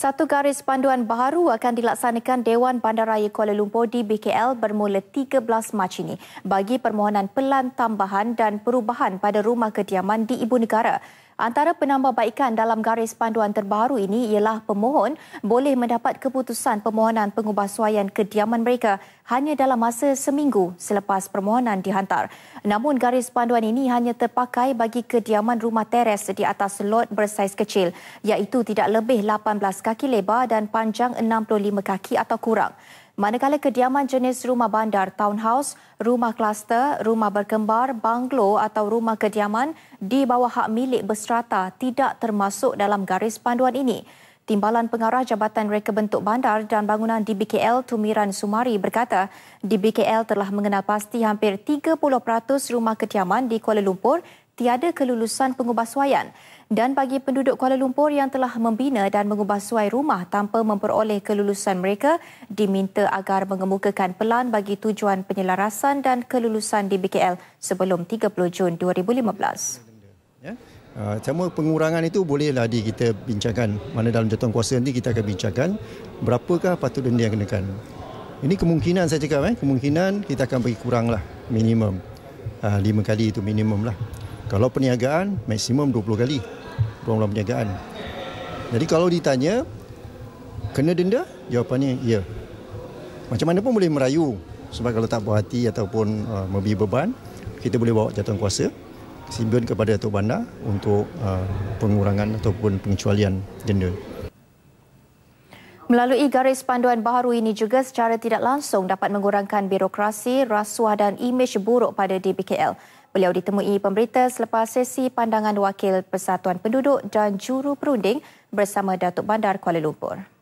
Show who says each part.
Speaker 1: Satu garis panduan baru akan dilaksanakan Dewan Bandaraya Kuala Lumpur di BKL bermula 13 Mac ini bagi permohonan pelan tambahan dan perubahan pada rumah kediaman di ibu negara. Antara penambahbaikan dalam garis panduan terbaru ini ialah pemohon boleh mendapat keputusan permohonan pengubahsuaian kediaman mereka hanya dalam masa seminggu selepas permohonan dihantar. Namun garis panduan ini hanya terpakai bagi kediaman rumah teres di atas lot bersaiz kecil iaitu tidak lebih 18 kaki lebar dan panjang 65 kaki atau kurang. Manakala kediaman jenis rumah bandar, townhouse, rumah kluster, rumah berkembar, banglo atau rumah kediaman di bawah hak milik berserata tidak termasuk dalam garis panduan ini. Timbalan Pengarah Jabatan Reka Bentuk Bandar dan Bangunan DBKL Tumiran Sumari berkata, DBKL telah mengenal pasti hampir 30% rumah kediaman di Kuala Lumpur tiada kelulusan pengubahsuaian dan bagi penduduk Kuala Lumpur yang telah membina dan mengubah rumah tanpa memperoleh kelulusan mereka diminta agar mengemukakan pelan bagi tujuan penyelarasan dan kelulusan di BKL sebelum 30 Jun 2015.
Speaker 2: Ya. Ah, Cuma pengurangan itu bolehlah di kita bincangkan mana dalam jatuhan kuasa nanti kita akan bincangkan berapakah patut denda yang kenakan. Ini kemungkinan saya cakap, eh? kemungkinan kita akan bagi kuranglah minimum. Uh, lima kali itu minimum lah. Kalau perniagaan, maksimum 20 kali ruang-ruang perniagaan. Jadi kalau ditanya, kena denda? Jawapannya, ya. Macam mana pun boleh merayu sebab kalau tak berhati ataupun uh, memberi beban, kita boleh bawa jatuhan kuasa simbion kepada Datuk Bandar untuk uh, pengurangan ataupun pengecualian denda.
Speaker 1: Melalui garis panduan baru ini juga secara tidak langsung dapat mengurangkan birokrasi, rasuah dan imej buruk pada DBKL. Beliau ditemui pemberita selepas sesi pandangan wakil Persatuan Penduduk dan Juru Perunding bersama Datuk Bandar Kuala Lumpur.